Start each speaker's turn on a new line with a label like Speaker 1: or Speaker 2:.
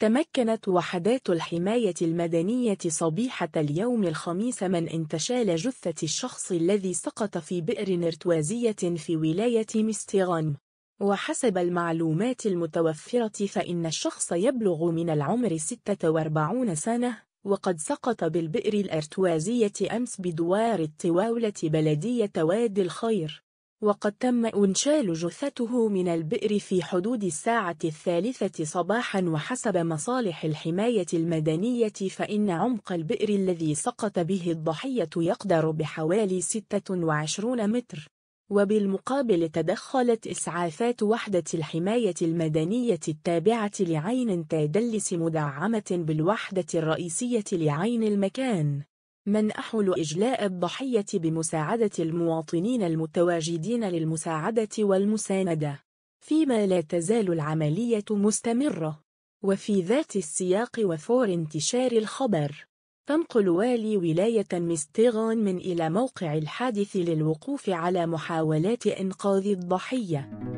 Speaker 1: تمكنت وحدات الحماية المدنية صبيحة اليوم الخميس من انتشال جثة الشخص الذي سقط في بئر ارتوازية في ولاية ميستيغان. وحسب المعلومات المتوفرة فإن الشخص يبلغ من العمر 46 سنة وقد سقط بالبئر الارتوازية أمس بدوار الطواولة بلدية وادي الخير وقد تم إنشال جثته من البئر في حدود الساعة الثالثة صباحا وحسب مصالح الحماية المدنية فإن عمق البئر الذي سقط به الضحية يقدر بحوالي 26 متر وبالمقابل تدخلت إسعافات وحدة الحماية المدنية التابعة لعين تادلس مدعمة بالوحدة الرئيسية لعين المكان من أحول إجلاء الضحية بمساعدة المواطنين المتواجدين للمساعدة والمساندة فيما لا تزال العملية مستمرة وفي ذات السياق وفور انتشار الخبر تنقل والي ولاية مستغان من إلى موقع الحادث للوقوف على محاولات إنقاذ الضحية